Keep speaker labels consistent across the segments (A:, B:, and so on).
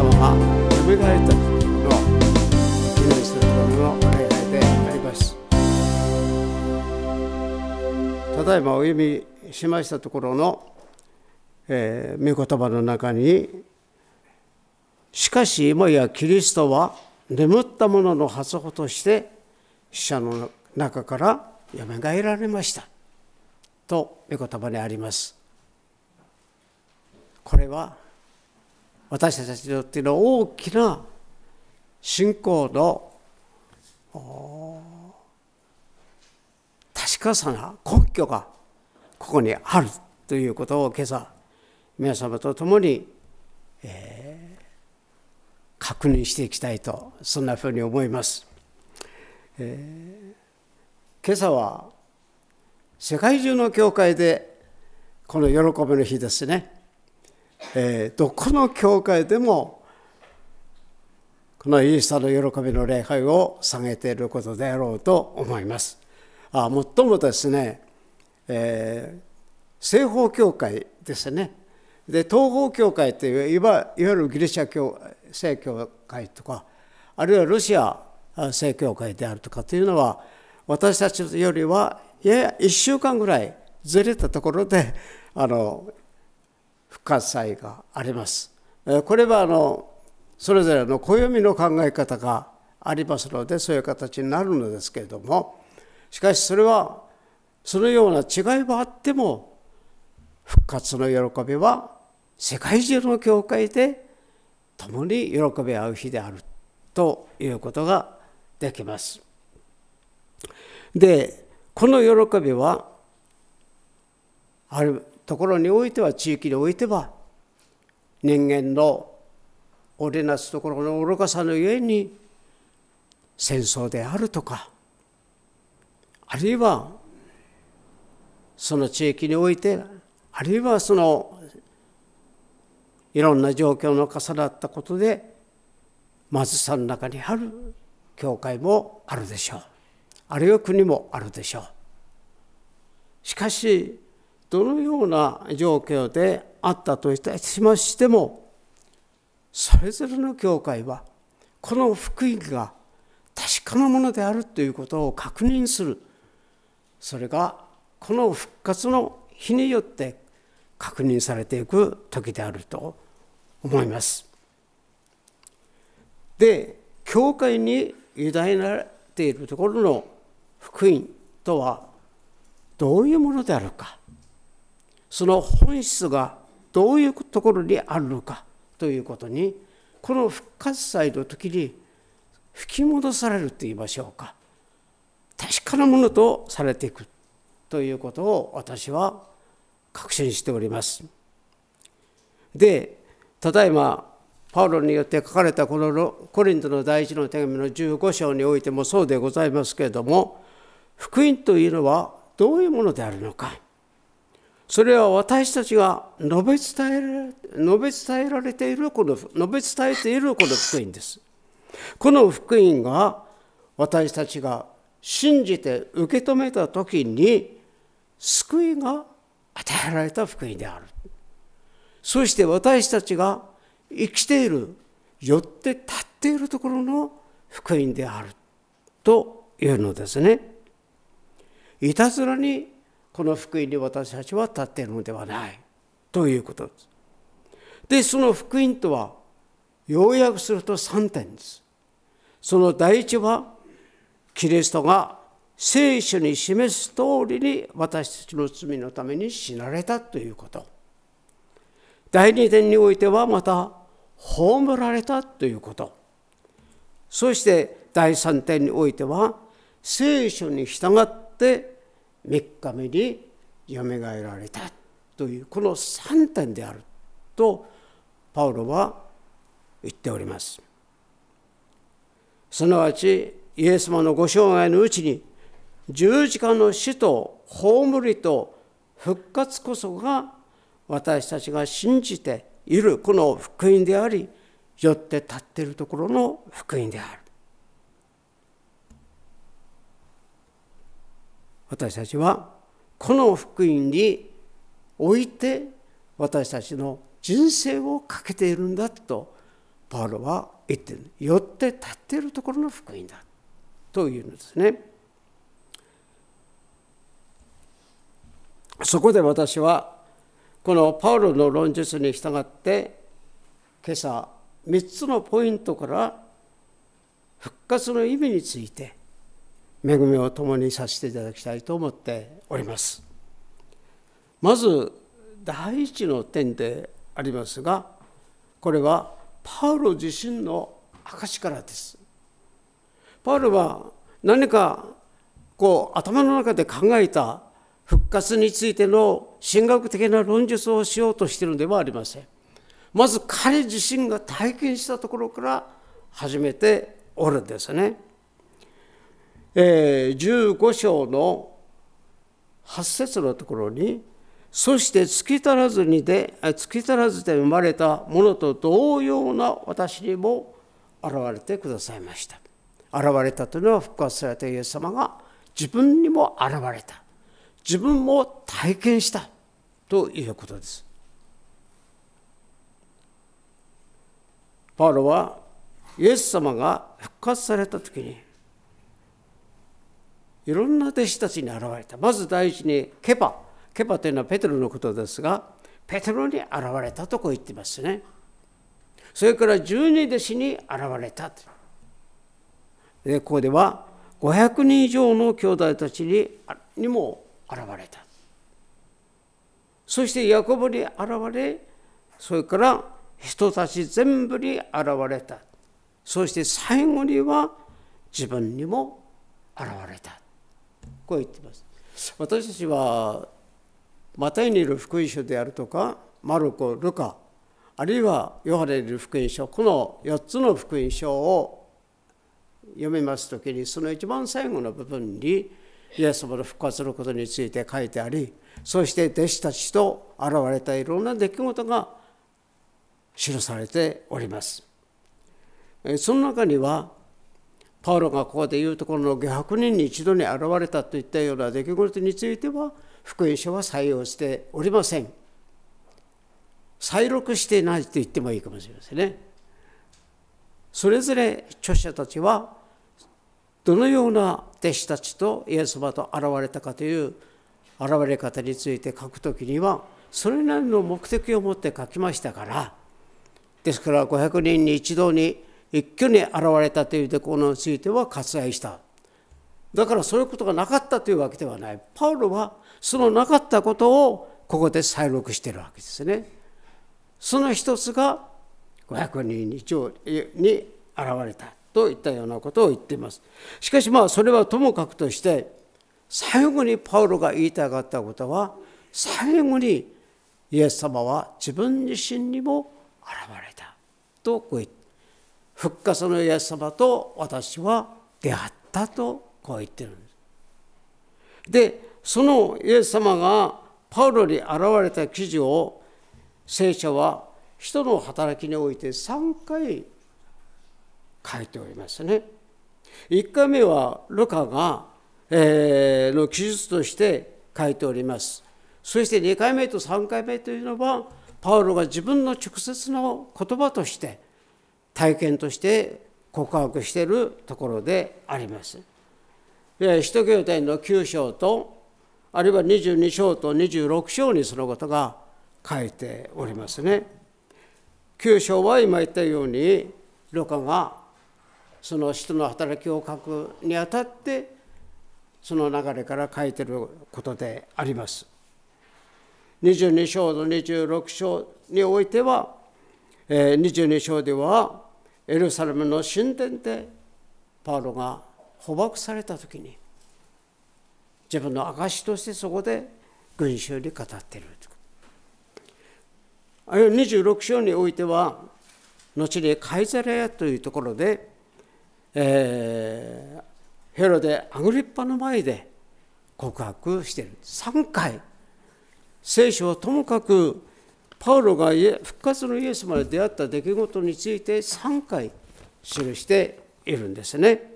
A: 様が蘇っれたのを祈りするための礼拝でありますただいまお読みしましたところの、えー、御言葉の中に「しかし今やキリストは眠った者の発歩として死者の中から蘇られました」と御言葉にあります。これは私たちにとっての大きな信仰の確かさな根拠がここにあるということを今朝皆様と共に、えー、確認していきたいとそんなふうに思います。えー、今朝は世界中の教会でこの喜びの日ですね。えー、どこの教会でもこのイースターの喜びの礼拝を下げていることであろうと思います。あもっともですね、えー、西方教会ですねで東方教会といういわゆるギリシャ教正教会とかあるいはロシア正教会であるとかというのは私たちよりはやや1週間ぐらいずれたところであの復活祭があります。これはあのそれぞれの暦の考え方がありますのでそういう形になるのですけれどもしかしそれはそのような違いはあっても復活の喜びは世界中の教会で共に喜び合う日であるということができます。でこの喜びはあるところにおいては地域においては人間の織りなすところの愚かさのゆえに戦争であるとかあるいはその地域においてあるいはそのいろんな状況の重なったことで貧ず、さの中にある教会もあるでしょうあるいは国もあるでしょうしかしどのような状況であったとしましてもそれぞれの教会はこの福音が確かなものであるということを確認するそれがこの復活の日によって確認されていく時であると思います。で教会に委ねられているところの福音とはどういうものであるかその本質がどういうところにあるのかということにこの復活祭の時に吹き戻されると言いましょうか確かなものとされていくということを私は確信しております。でただいまパウロによって書かれたこのコリントの第一の手紙の15章においてもそうでございますけれども福音というのはどういうものであるのか。それは私たちが述べ伝えられ述べ伝えられているこの述べ伝えているこの福音です。この福音が私たちが信じて受け止めた時に救いが与えられた福音である。そして私たちが生きている、寄って立っているところの福音であるというのですね。いたずらにこの福音に私たちは立っているのではないということです。でその福音とは要約すると3点です。その第一はキリストが聖書に示す通りに私たちの罪のために死なれたということ。第二点においてはまた葬られたということ。そして第三点においては聖書に従って3日目によみがえられたというこの3点であるとパウロは言っておりますすなわちイエス様のご生涯のうちに十字架の死と葬りと復活こそが私たちが信じているこの福音でありよって立っているところの福音である私たちはこの福音において私たちの人生をかけているんだとパウロは言ってるよって立っているところの福音だというのですね。そこで私はこのパウロの論述に従って今朝3つのポイントから復活の意味について恵みを共にさせていただきたいと思っておりますまず第一の点でありますがこれはパウロ自身の証からですパウロは何かこう頭の中で考えた復活についての神学的な論述をしようとしているのではありませんまず彼自身が体験したところから始めておるんですね。え15章の8節のところに、そして月足らずにで、月足らずで生まれたものと同様な私にも現れてくださいました。現れたというのは復活されたイエス様が自分にも現れた。自分も体験したということです。パウロはイエス様が復活された時にいろんな弟子たちに現れたまず第一にケパケパというのはペテロのことですがペテロに現れたとこう言ってますねそれから十二弟子に現れたでここでは500人以上の兄弟たちににも現れたそしてヤコブに現れそれから人たち全部に現れたそして最後には自分にも現れたこう言ってます私たちはマタイにいる福音書であるとかマルコ・ルカあるいはヨハネにいる福音書この4つの福音書を読みます時にその一番最後の部分にイエス様の復活のことについて書いてありそして弟子たちと現れたいろんな出来事が記されております。その中にはパウロがここで言うところの500人に一度に現れたといったような出来事については福音書は採用しておりません再録してないと言ってもいいかもしれませんねそれぞれ著者たちはどのような弟子たちとイエス様と現れたかという現れ方について書くときにはそれなりの目的を持って書きましたからですから500人に一度に一挙に現れたというところについては割愛しただからそういうことがなかったというわけではないパウロはそのなかったことをここで再録しているわけですねその一つが500人以上に現れたといったようなことを言っていますしかしまあそれはともかくとして最後にパウロが言いたかったことは最後にイエス様は自分自身にも現れたとこう言って復活のイエス様と私は出会ったとこう言ってるんです。でそのイエス様がパウロに現れた記事を聖書は人の働きにおいて3回書いておりますね。1回目はルカが、えー、の記述として書いております。そして2回目と3回目というのはパウロが自分の直接の言葉として体験として告白しているところであります。使徒行伝の9章とあるいは22章と26章にそのことが書いておりますね。9章は今言ったようにルカがその使徒の働きを書くにあたってその流れから書いてることであります。22章と26章においては22章ではエルサレムの神殿でパウロが捕獲された時に自分の証としてそこで群衆に語っているあるいは26章においては後にカイザレアというところで、えー、ヘロデ・アグリッパの前で告白している3回聖書はともかくパウロが復活のイエスまで出会った出来事について3回記しているんですね。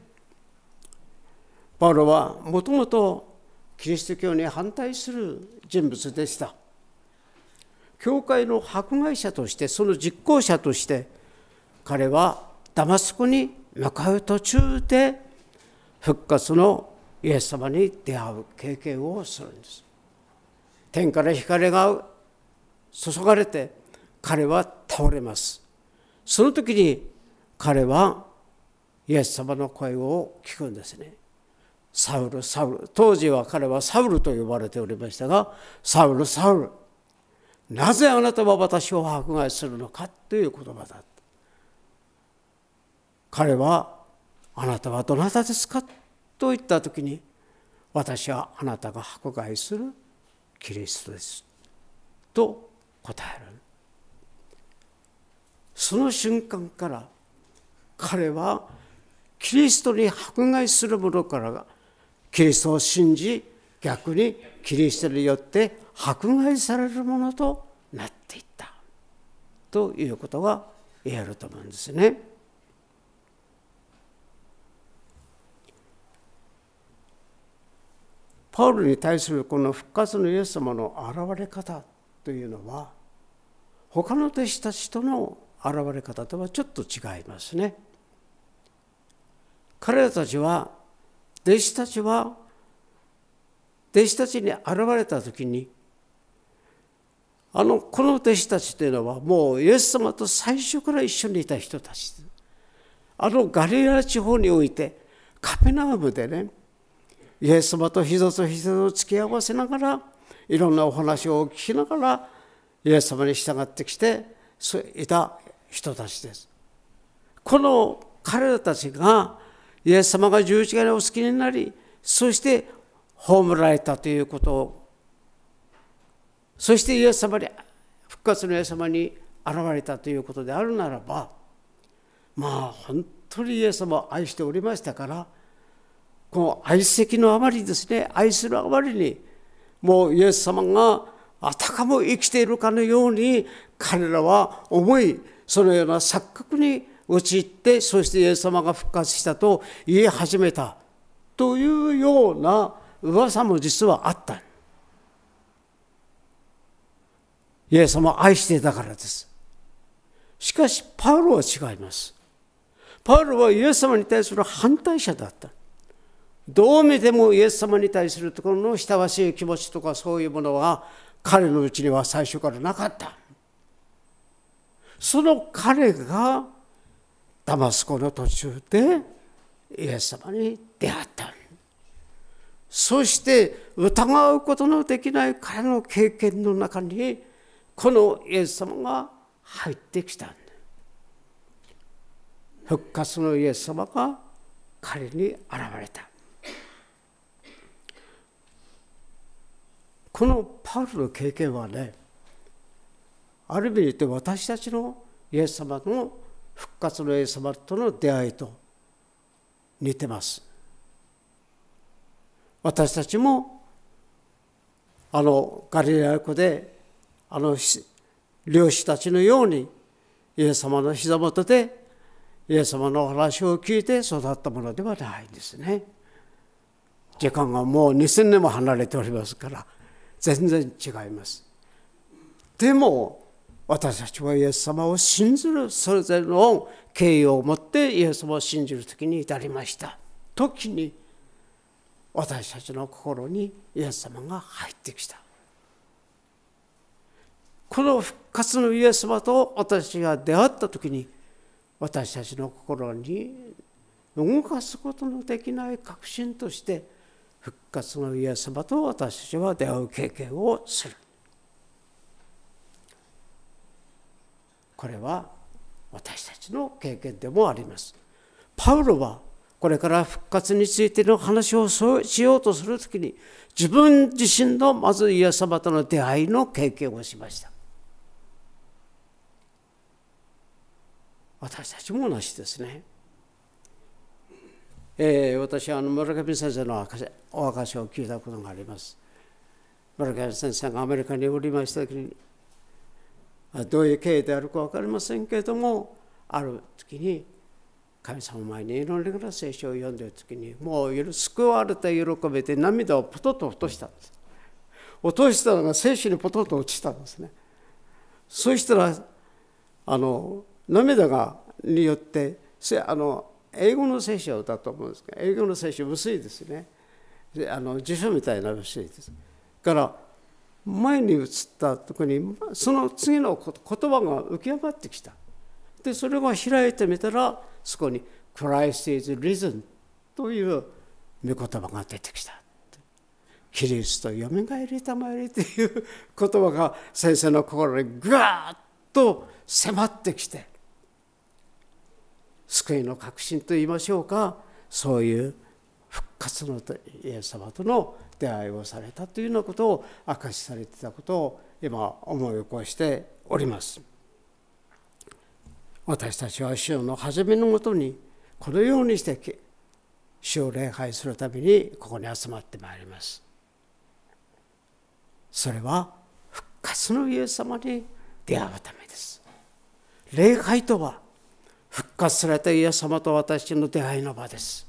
A: パウロはもともとキリスト教に反対する人物でした。教会の迫害者としてその実行者として彼はダマスコに向かう途中で復活のイエス様に出会う経験をするんです。天から光が注がれて彼は倒れますその時に彼はイエス様の声を聞くんですねサウルサウル当時は彼はサウルと呼ばれておりましたがサウルサウルなぜあなたは私を迫害するのかという言葉だ彼はあなたはどなたですかと言った時に私はあなたが迫害するキリストですと答えるその瞬間から彼はキリストに迫害する者からキリストを信じ逆にキリストによって迫害されるものとなっていったということが言えると思うんですね。パウルに対するこの復活のイエス様の現れ方というのは他の弟子たちとの現れ方とはちょっと違いますね。彼らたちは弟子たちは弟子たちに現れた時にあのこの弟子たちというのはもうイエス様と最初から一緒にいた人たちあのガリラ地方においてカペナウムでねイエス様と膝と膝を突き合わせながらいろんなお話を聞きながらイエス様に従ってきていた人たちです。この彼らたちがイエス様が十字架にお好きになりそして葬られたということをそしてイエス様に復活のイエス様に現れたということであるならばまあ本当にイエス様を愛しておりましたからこの愛席のあまりですね愛するあまりにもうイエス様があたかも生きているかのように彼らは思いそのような錯覚に陥ってそしてイエス様が復活したと言い始めたというような噂も実はあったイエス様を愛していたからですしかしパウロは違いますパウロはイエス様に対する反対者だったどう見てもイエス様に対するところの親しい気持ちとかそういうものは彼のうちには最初からなかったその彼がダマスコの途中でイエス様に出会ったそして疑うことのできない彼の経験の中にこのイエス様が入ってきた復活のイエス様が彼に現れたこのパウルの経験はねある意味で言って私たちのイエス様の復活のイエス様との出会いと似てます私たちもあのガリラ湖であの漁師たちのようにイエス様の膝元でイエス様のお話を聞いて育ったものではないんですね。時間がもう2000年も離れておりますから全然違いますでも私たちはイエス様を信ずるそれぞれの敬意を持ってイエス様を信じる時に至りました時に私たちの心にイエス様が入ってきたこの復活のイエス様と私が出会った時に私たちの心に動かすことのできない確信として復活のイエス様と私たちは出会う経験をするこれは私たちの経験でもありますパウロはこれから復活についての話をしようとする時に自分自身のまずイエス様との出会いの経験をしました私たちも同じですね。えー、私はあの村上先生のお証を聞いたことがあります。村上先生がアメリカにおりました時にどういう経緯であるか分かりませんけれどもある時に神様前に祈りながら聖書を読んでる時にもう救われた喜びで涙をポトッと落としたんです。落としたのが聖書にポトッと落ちたんですね。そしたらあの涙がによってあの英語の聖書を歌ったと思うんですけど英語の聖書薄いですねであの辞書みたいな薄いですから前に移った時にその次の言葉が浮き上がってきたでそれが開いてみたらそこに「Christ is risen」という御言葉が出てきたキリストよみがえりたまえりという言葉が先生の心にガーッと迫ってきて救いの確信といいましょうかそういう復活のイエス様との出会いをされたというようなことを明かしされてたことを今思い起こしております。私たちは主の初めのもとにこのようにして主を礼拝するためにここに集まってまいります。それは復活のイエス様に出会うためです。礼拝とは復活されたイエス様と私の出会いの場です。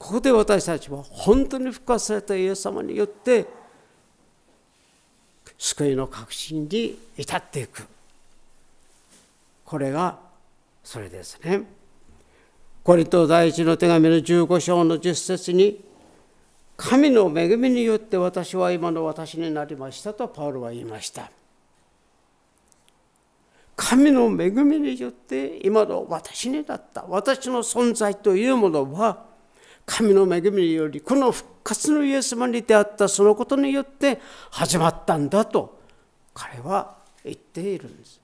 A: ここで私たちは本当に復活されたイエス様によって救いの確信に至っていく。これがそれですね。コリン第一の手紙の15章の10節に神の恵みによって私は今の私になりましたとパウロは言いました。神の恵みによって今の私にだった私の存在というものは神の恵みによりこの復活のイエス様に出会ったそのことによって始まったんだと彼は言っているんです。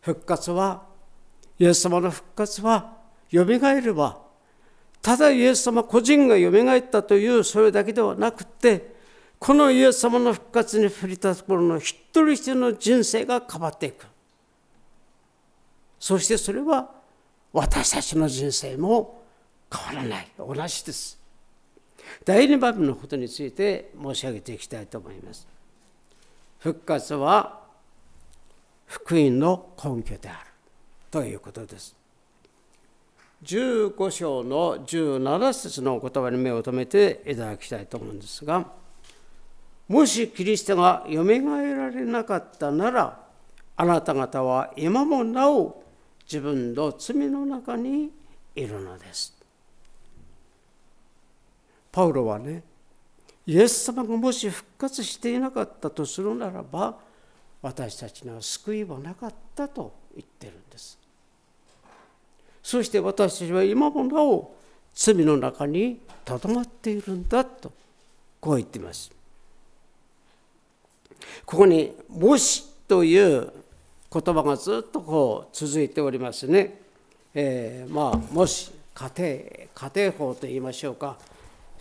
A: 復活はイエス様の復活はよみがえればただイエス様個人がよみがえったというそれだけではなくてこのイエス様の復活に降り立つ頃の一人一人の人生が変わっていくそしてそれは私たちの人生も変わらない同じです第2番目のことについて申し上げていきたいと思います復活は福音の根拠であるということです15章の17節のお言葉に目を留めていただきたいと思うんですがもしキリストがよみがえられなかったならあなた方は今もなお自分の罪の中にいるのです。パウロはねイエス様がもし復活していなかったとするならば私たちには救いはなかったと言ってるんです。そして私たちは今もなお罪の中にとどまっているんだとこう言っています。ここに「もし」という言葉がずっとこう続いておりますね。えー、まあもし家庭家庭法といいましょうか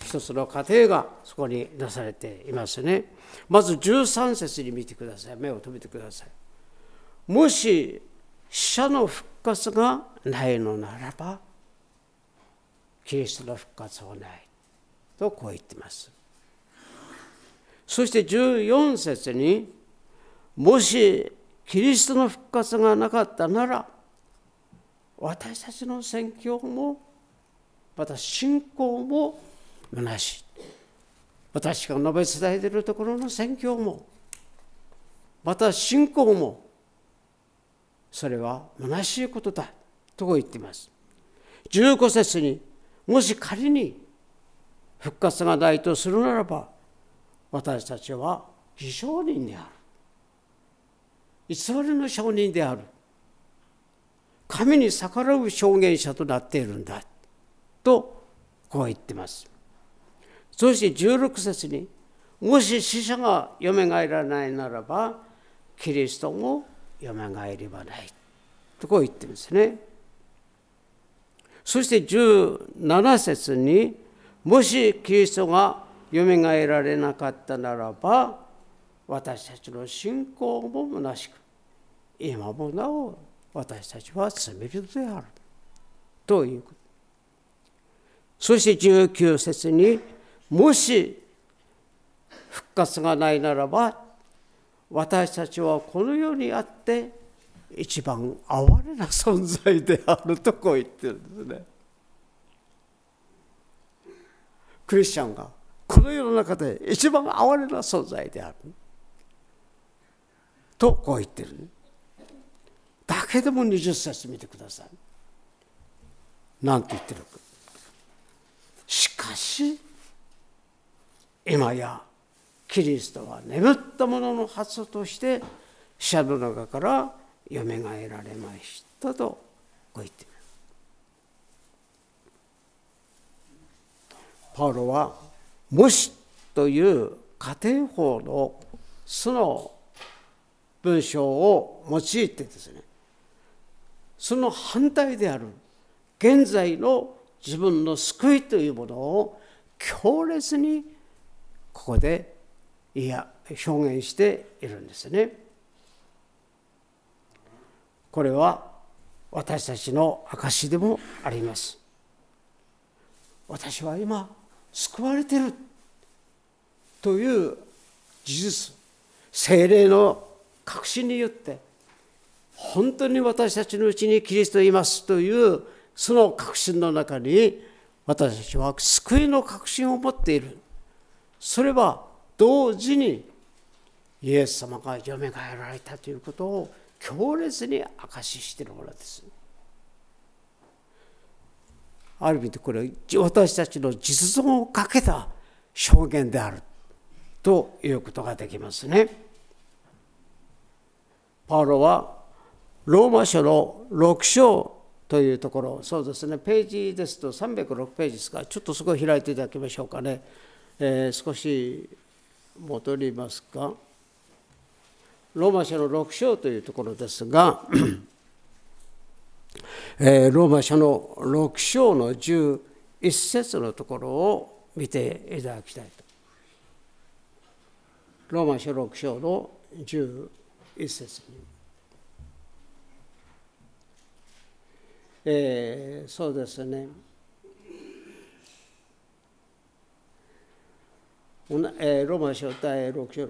A: 一つの家庭がそこになされていますね。まず13節に見てください目を留めてください。もし死者の復活がないのならばキリストの復活はないとこう言ってます。そして14節にもしキリストの復活がなかったなら私たちの宣教もまた信仰も虚しい私が述べ伝えているところの宣教もまた信仰もそれは虚しいことだと言っています15節にもし仮に復活がないとするならば私たちは非承認である偽りの証人である神に逆らう証言者となっているんだとこう言ってますそして16節にもし死者がよがえらないならばキリストもよがえりはないとこう言ってるんですねそして17節にもしキリストがえられなかったならば私たちの信仰も虚しく今もなお私たちは罪人であるということそして19節にもし復活がないならば私たちはこの世にあって一番哀れな存在であるとこう言ってるんですね。クリスチャンがこの世の中で一番哀れな存在である。とこう言ってる、だけでも20節見てください。なんて言ってるか。しかし今やキリストは眠った者の発想として死者の中から蘇られましたとこう言ってる。パウロは無視という家庭法のその文章を用いてですねその反対である現在の自分の救いというものを強烈にここでいや表現しているんですね。これは私たちの証でもあります。私は今救われてるという事実精霊の確信によって本当に私たちのうちにキリストいますというその確信の中に私たちは救いの確信を持っているそれは同時にイエス様がよがえられたということを強烈に証ししているものです。ある意味でこれ私たちの実存をかけた証言であるということができますね。パウロはローマ書の6章というところそうですねページですと306ページですかちょっとそこを開いていただきましょうかね、えー、少し戻りますかローマ書の6章というところですがえローマ書の6章の11節のところを見ていただきたいと。ローマ書6章の11節に、えー、そうですねえローマ書第6章の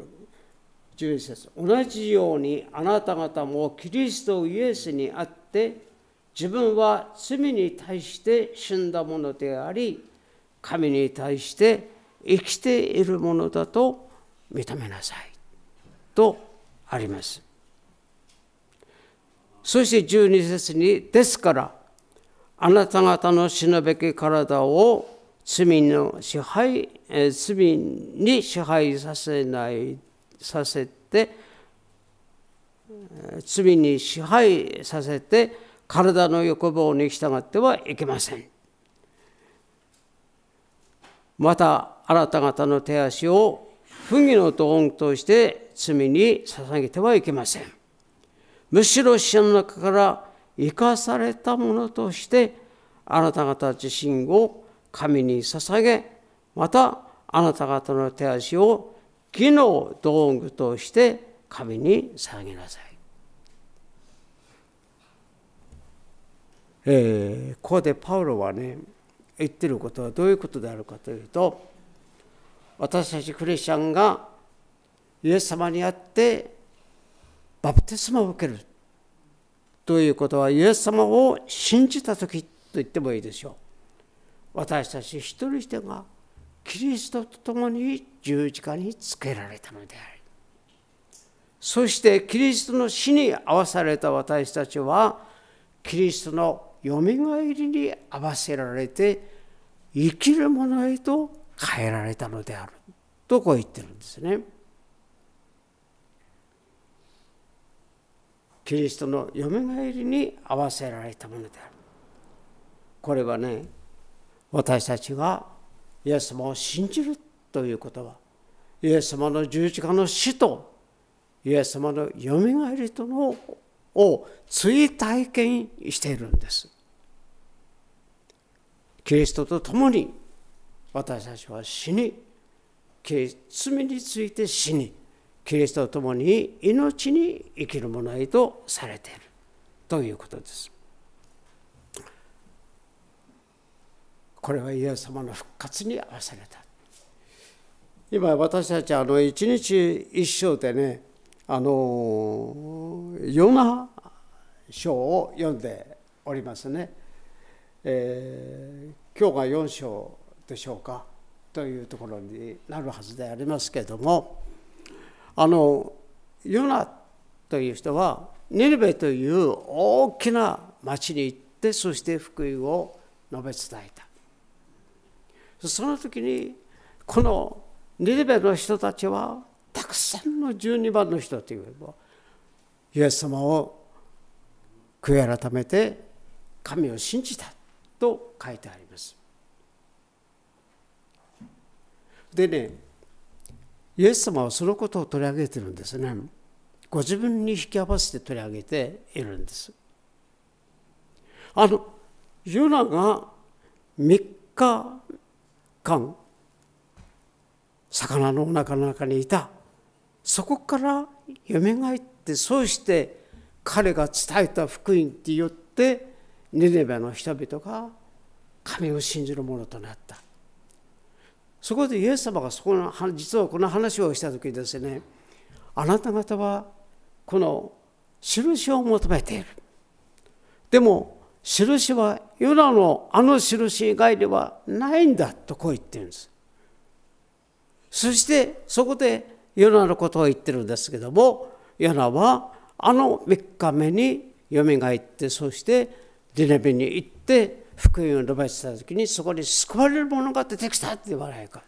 A: 11節同じようにあなた方もキリストイエスにあって自分は罪に対して死んだものであり神に対して生きているものだと認めなさいとありますそして十二節に「ですからあなた方の死ぬべき体を罪の支配、え罪に支配させないさせて罪に支配させて体の欲望に従ってはいけませんまたあなた方の手足を不義の道具として罪に捧げてはいけませんむしろ死の中から生かされたものとしてあなた方自身を神に捧げまたあなた方の手足を義の道具として神に捧げなさいえー、ここでパウロはね言ってることはどういうことであるかというと私たちクリスチャンがイエス様にあってバプテスマを受けるということはイエス様を信じた時と言ってもいいでしょう私たち一人一人がキリストと共に十字架につけられたのであるそしてキリストの死に合わされた私たちはキリストのよみがえりに合わせられて生きるものへと変えられたのであるとこう言ってるんですね。キリストのよみがえりに合わせられたものである。これはね私たちがイエス様を信じるということはイエス様の十字架の死とイエス様のよみがえりとのを追体験しているんです。キリストと共に私たちは死に、罪について死に、キリストと共に命に生きるものへとされているということです。これはイエス様の復活に合わされた。今私たちあの一日一生でねあのヨナ章を読んでおりますね。えー、今日が4章でしょうかというところになるはずでありますけれどもあのヨナという人はニルベという大きな町に行ってそして福音を述べ伝えたその時にこのニルベの人たちはたくさんの12番の人といえば。イエス様を悔い改めて神を信じたと書いてあります。でねイエス様はそのことを取り上げてるんですね。ご自分に引き合わせて取り上げているんです。あのユナが3日間魚のおなかの中にいたそこから蘇ってそうして彼が伝えた福音によってネネベの人々が神を信じるものとなったそこでイエス様がそこの実はこの話をした時ですねあなた方はこの印を求めているでも印はユナのあの印以外ではないんだとこう言ってるんですそしてそこでヨナのことを言ってるんですけどもヨナはあの3日目によみがえってそしてデネビに行って福音を述べてた時にそこに救われるものが出てきたって言わないか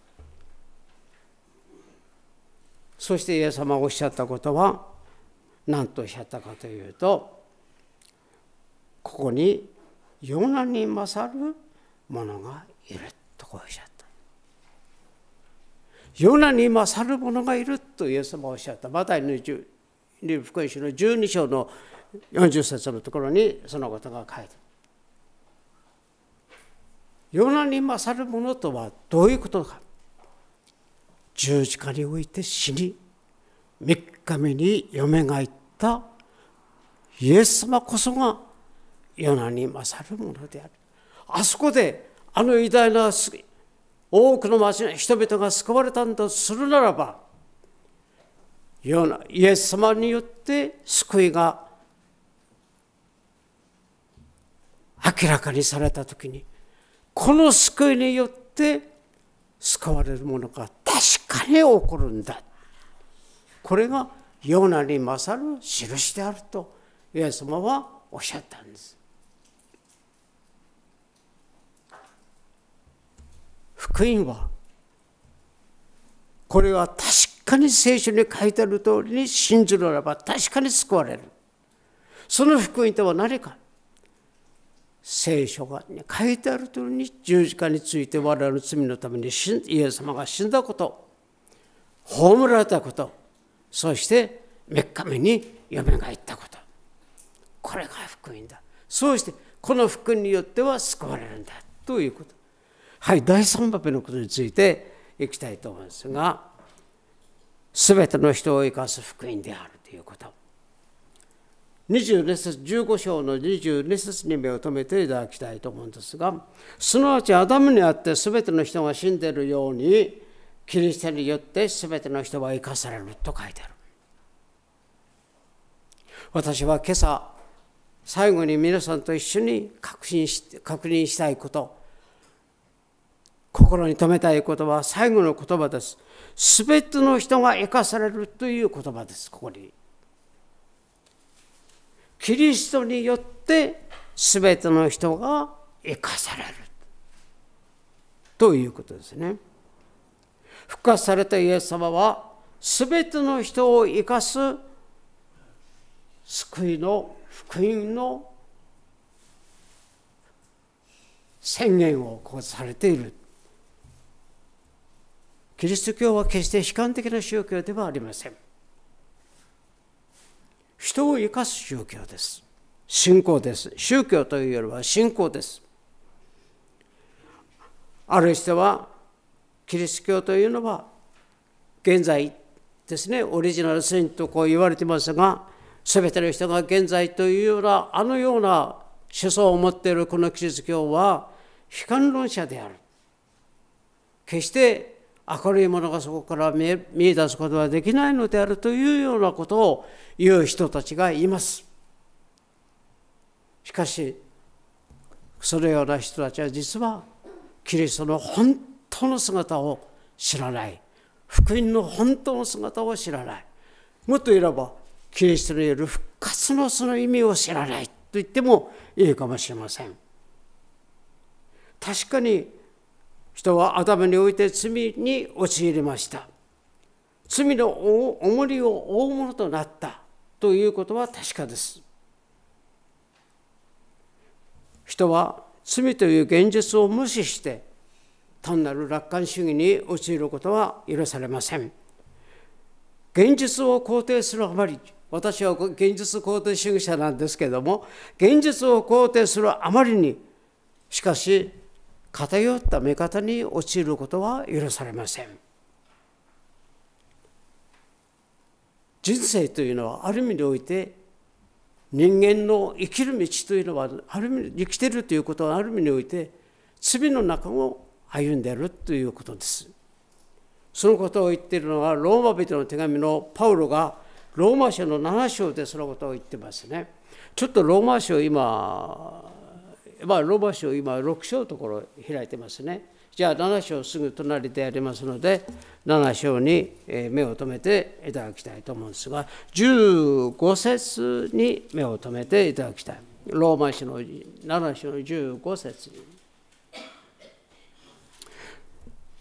A: そしてイエス様がおっしゃったことは何とおっしゃったかというとここにヨナに勝るものがいるとこうおっしゃった。ヨナに勝る者がいるとイエス様はおっしゃった。マタイの福音書の12章の40節のところにそのことが書いてある。ヨナに勝る者とはどういうことか。十字架において死に、3日目に嫁が行ったイエス様こそがヨナに勝る者である。あそこであの偉大な多くの町の人々が救われたんだとするならばイエス様によって救いが明らかにされた時にこの救いによって救われるものが確かに起こるんだこれがヨナに勝る印であるとイエス様はおっしゃったんです福音はこれは確かに聖書に書いてある通りに信じるならば確かに救われるその福音とは何か聖書が書いてある通りに十字架について我々の罪のためにイエス様が死んだこと葬られたことそして3日目によみがえったことこれが福音だそうしてこの福音によっては救われるんだということはい、第3番目のことについていきたいと思いますが、すべての人を生かす福音であるということ。節15章の22節に目を留めていただきたいと思うんですが、すなわちアダムにあってすべての人が死んでいるように、キリストによってすべての人は生かされると書いてある。私は今朝、最後に皆さんと一緒に確信し確認したいこと、心に留めたい言葉は最後の言葉です。すべての人が生かされるという言葉です、ここに。キリストによってすべての人が生かされる。ということですね。復活されたイエス様はすべての人を生かす救いの福音の宣言をこされているキリスト教は決して悲観的な宗教ではありません。人を生かす宗教です。信仰です。宗教というよりは信仰です。ある人はキリスト教というのは現在ですねオリジナル戦とこう言われてますが全ての人が現在というようなあのような思想を持っているこのキリスト教は悲観論者である決して明るいものがそこから見え見え出すことはできないのであるというようなことを言う人たちがいます。しかしそのような人たちは実はキリストの本当の姿を知らない福音の本当の姿を知らないもっと言えばキリストによる復活のその意味を知らないと言ってもいいかもしれません。確かに人は頭において罪に陥りました罪の重りを負うものとなったということは確かです人は罪という現実を無視して単なる楽観主義に陥ることは許されません現実を肯定するあまり私は現実肯定主義者なんですけれども現実を肯定するあまりにしかし偏った見方に陥ることは許されません人生というのはある意味において人間の生きる道というのはある意味生きてるということはある意味において罪の中を歩んでいるということですそのことを言っているのはローマ人の手紙のパウロがローマ書の7章でそのことを言ってますねちょっとローマ書今まあ、ローマ書今6章のところ開いてますね。じゃあ7章すぐ隣でありますので7章に目を留めていただきたいと思うんですが15節に目を留めていただきたい。ローマ書の7章の15節に。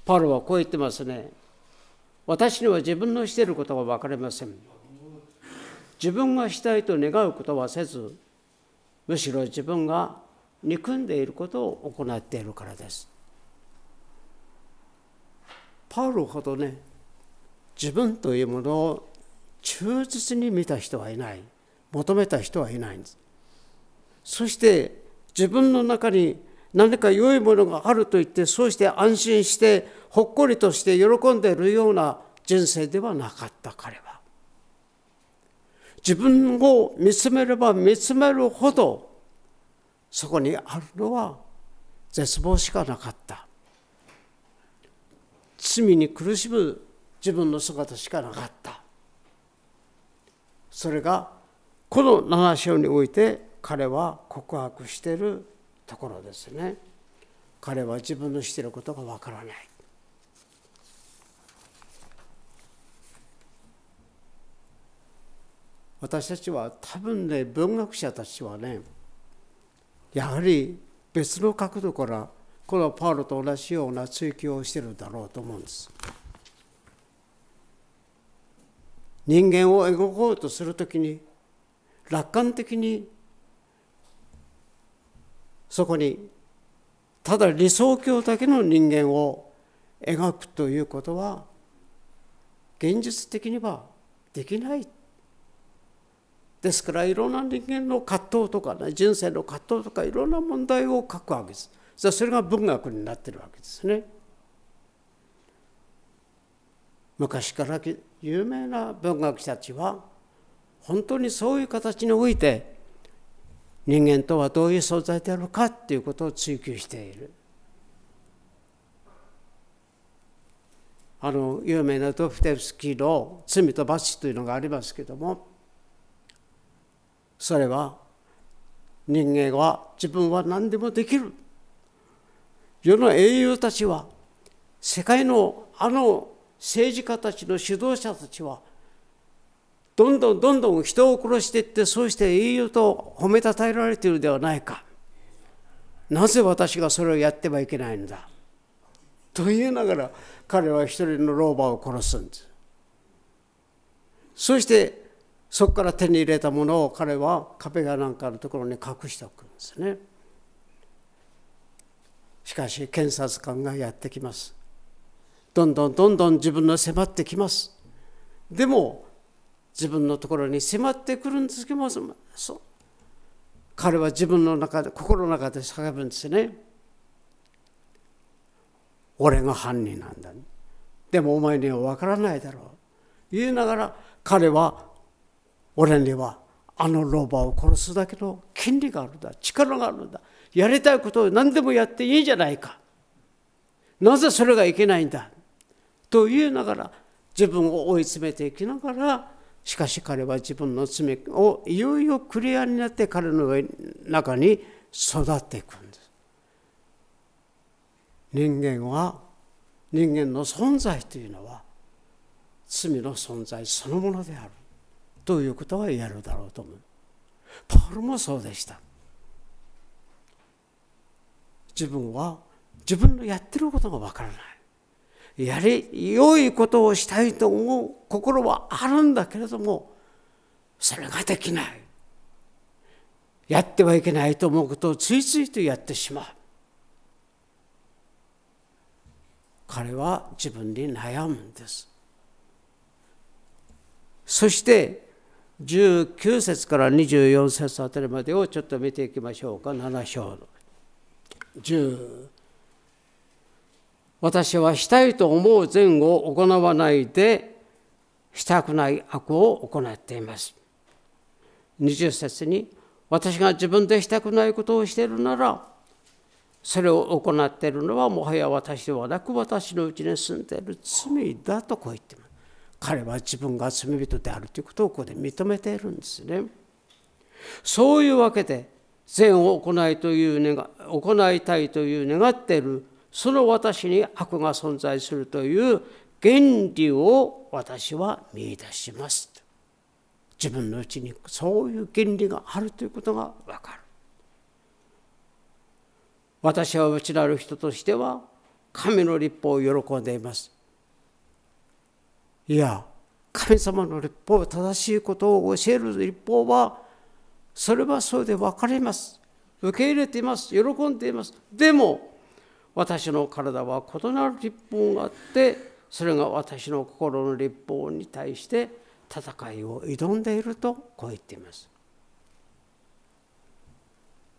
A: パロはこう言ってますね。私には自分のしていることは分かりません。自分がしたいと願うことはせず、むしろ自分が憎んでいることを行っているからです。パウロほどね自分というものを忠実に見た人はいない求めた人はいないんですそして自分の中に何か良いものがあると言ってそうして安心してほっこりとして喜んでいるような人生ではなかった彼は自分を見つめれば見つめるほどそこにあるのは絶望しかなかった罪に苦しむ自分の姿しかなかったそれがこの七章において彼は告白しているところですね彼は自分のしていることがわからない私たちは多分ね文学者たちはねやはり別の角度からこのパウロと同じような追求をしてるだろうと思うんです。人間を描こうとするときに楽観的にそこにただ理想郷だけの人間を描くということは現実的にはできないですからいろんな人間の葛藤とかね人生の葛藤とかいろんな問題を書くわけです。それが文学になってるわけですね。昔から有名な文学者たちは本当にそういう形において人間とはどういう存在であるかっていうことを追求している。あの有名なドフテフスキーの「罪と罰」というのがありますけどもそれは人間は自分は何でもできる世の英雄たちは世界のあの政治家たちの指導者たちはどんどんどんどん人を殺していってそうして英雄と褒めたたえられているではないかなぜ私がそれをやってはいけないんだと言いながら彼は一人の老婆を殺すんですそしてそこから手に入れたものを彼は壁がなんかのところに隠しておくんですねしかし検察官がやってきますどんどんどんどん自分の迫ってきますでも自分のところに迫ってくるんですけどそう彼は自分の中で心の中で叫ぶんですね俺が犯人なんだ、ね、でもお前には分からないだろう言いながら彼は俺にはあのロバを殺すだけの権利があるんだ力があるんだやりたいことを何でもやっていいじゃないかなぜそれがいけないんだと言いながら自分を追い詰めていきながらしかし彼は自分の罪をいよいよクリアになって彼の中に育っていくんです人間は人間の存在というのは罪の存在そのものであるということは言えるだろうと思う。パールもそうでした。自分は自分のやってることがわからない。やり良いことをしたいと思う心はあるんだけれどもそれができない。やってはいけないと思うことをついついとやってしまう。彼は自分に悩むんです。そして19節から24節あたりまでをちょっと見ていきましょうか7章の10私はしたいと思う善を行わないでしたくない悪を行っています20節に私が自分でしたくないことをしているならそれを行っているのはもはや私ではなく私のうちに住んでいる罪だとこう言ってます彼は自分が罪人であるということをここで認めているんですね。そういうわけで善を行いという行いたいという願っているその私に悪が存在するという原理を私は見いだします。自分のうちにそういう原理があるということがわかる。私はうちなる人としては神の立法を喜んでいます。いや神様の立法正しいことを教える立法はそれはそれで分かります受け入れています喜んでいますでも私の体は異なる立法があってそれが私の心の立法に対して戦いを挑んでいるとこう言っています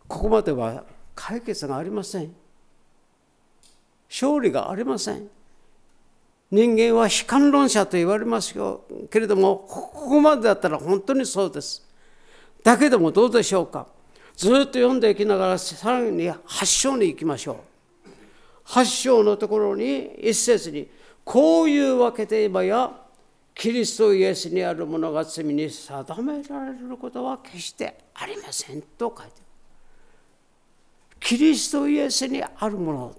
A: ここまでは解決がありません勝利がありません人間は悲観論者と言われますよけれどもここまでだったら本当にそうですだけどもどうでしょうかずっと読んでいきながらさらに8章に行きましょう8章のところに一節にこういうわけで今やキリストイエスにあるものが罪に定められることは決してありませんと書いてあるキリストイエスにあるもの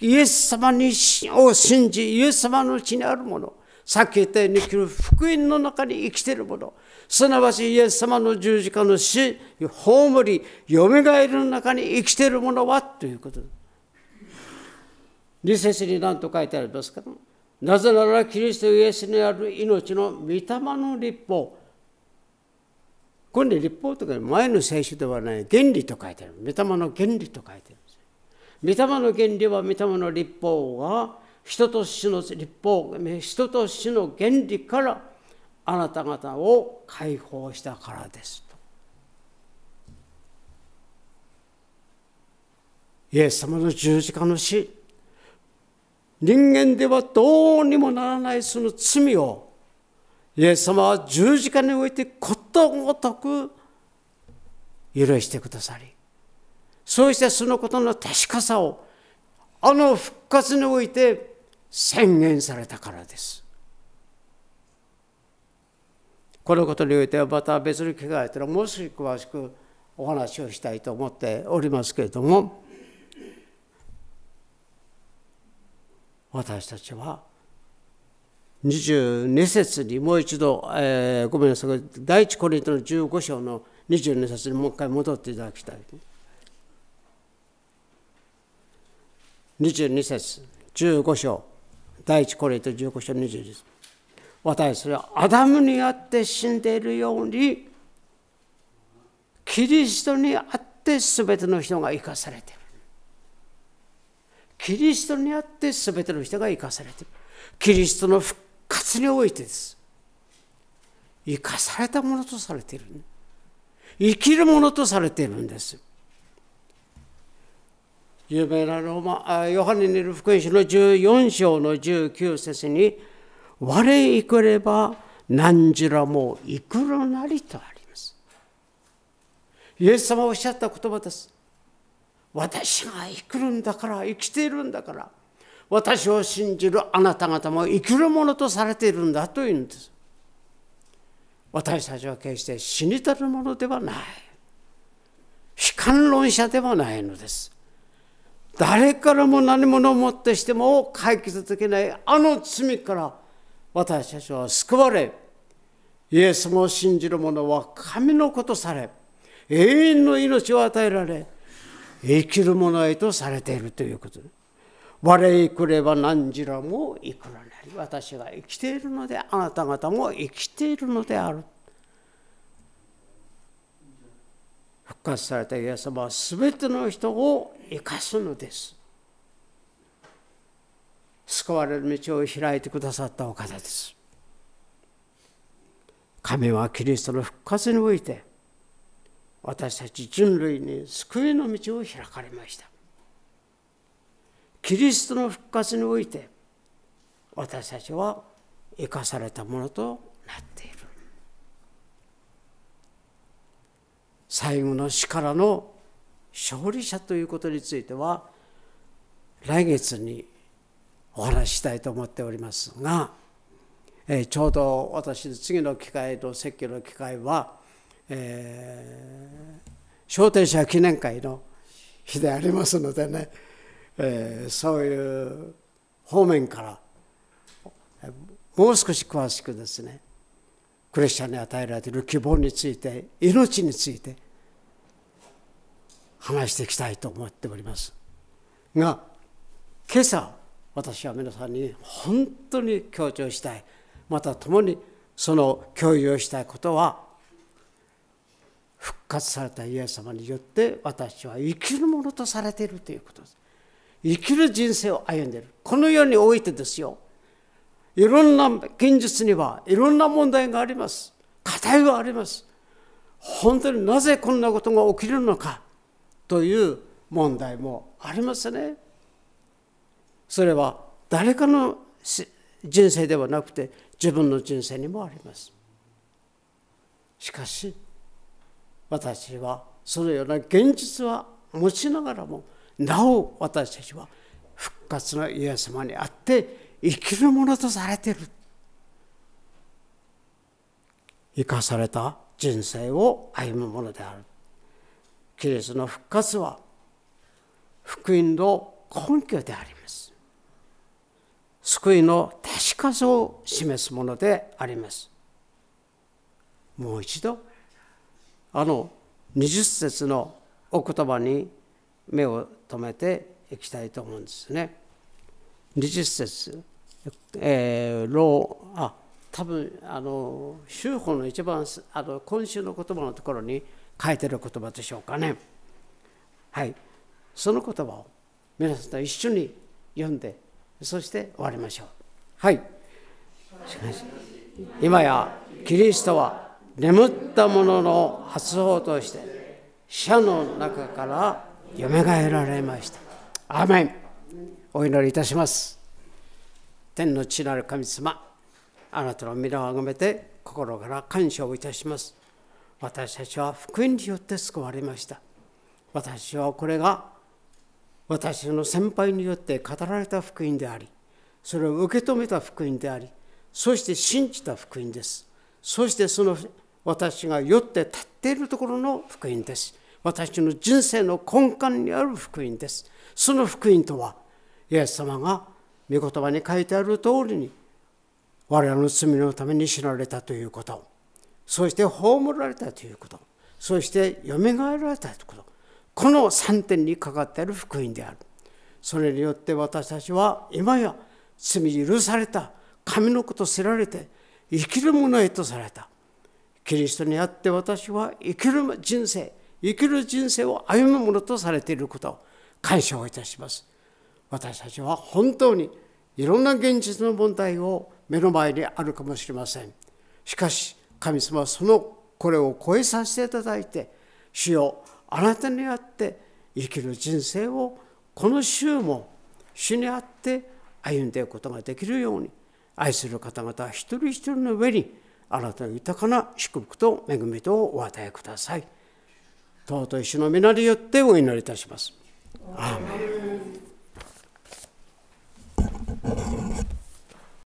A: イエス様にを信じ、イエス様のうちにあるもの、さっき言ったように生きる福音の中に生きているもの、すなわちイエス様の十字架の死、葬り、よみがえりの中に生きているものはということです。理に何と書いてありますかなぜならキリストイエスにある命の御霊の立法。これね、立法とか前の聖書ではない、原理と書いてある。御霊の原理と書いてある。御霊の原理は御霊の立法は人と死の立法人と死の原理からあなた方を解放したからですとイエス様の十字架の死人間ではどうにもならないその罪をイエス様は十字架においてことごとく許してくださりそうしてそのことの確かさをあの復活において宣言されたからです。このことにおいてはまた別の着替えたらもう少し詳しくお話をしたいと思っておりますけれども私たちは22節にもう一度、えー、ごめんなさい第一コリントの15章の22節にもう一回戻っていただきたい。22節15章第一コリント15章22節私はアダムにあって死んでいるようにキリストにあって全ての人が生かされているキリストにあって全ての人が生かされているキリストの復活においてです生かされたものとされている生きるものとされているんです有名なローマヨハネにいる福音書の14章の19節に「我いくれば何時らもいくらなり」とあります。イエス様おっしゃった言葉です。私が生きるんだから生きているんだから私を信じるあなた方も生きるものとされているんだというんです。私たちは決して死にたるものではない。悲観論者ではないのです。誰からも何者をもってしても解決できないあの罪から私たちは救われイエスも信じる者は神の子とされ永遠の命を与えられ生きる者へとされているということ我へ来れば何時らもいくらなり私が生きているのであなた方も生きているのである復活されたイエス様は全ての人を生かすのです救われる道を開いてくださったお方です神はキリストの復活において私たち人類に救いの道を開かれましたキリストの復活において私たちは生かされたものとなっている最後の死からの勝利者ということについては来月にお話ししたいと思っておりますが、えー、ちょうど私次の機会の説教の機会は、えー、商店者記念会の日でありますのでね、えー、そういう方面からもう少し詳しくですねクリスチャンに与えられている希望について命について話していきたいと思っておりますが今朝私は皆さんに本当に強調したいまた共にその共有をしたいことは復活されたイエス様によって私は生きるものとされているということです生きる人生を歩んでいるこの世においてですよいろんな現実にはいろんな問題があります課題はあります本当になぜこんなことが起きるのかという問題もありますね。それは誰かの人生ではなくて自分の人生にもあります。しかし私はそのような現実は持ちながらもなお私たちは復活のイエス様にあって生きるものとされている生かされた人生を歩むものであるキリストの復活は福音の根拠であります救いの確かさを示すものでありますもう一度あの20節のお言葉に目を留めていきたいと思うんですね20節えー、老あ多分あの修法の一番あの今週の言葉のところに書いてる言葉でしょうかね。はい、その言葉を皆さんと一緒に読んで、そして終わりましょう。はい。しかし、今やキリストは眠った者のの発砲として、死者の中からよみがえられました。アーメン。お祈りいたします。天の地なる神様、あなたの皆をあがめて心から感謝をいたします。私たちは福音によって救われました私はこれが私の先輩によって語られた福音でありそれを受け止めた福音でありそして信じた福音ですそしてその私が酔って立っているところの福音です私の人生の根幹にある福音ですその福音とはイエス様が御言葉に書いてある通りに我らの罪のために死なれたということそして葬られたということそして蘇られたということこの3点にかかっている福音であるそれによって私たちは今や罪許された神のこと知られて生きる者へとされたキリストにあって私は生きる人生生きる人生を歩むものとされていることを感謝をいたします私たちは本当にいろんな現実の問題を目の前にあるかもしれませんしかし神様はそのこれを超えさせていただいて主よあなたにあって生きる人生をこの週も主にあって歩んでいくことができるように愛する方々一人一人の上にあなたの豊かな祝福と恵みとお与えください。尊い主の皆によってお祈りいたします。アーメン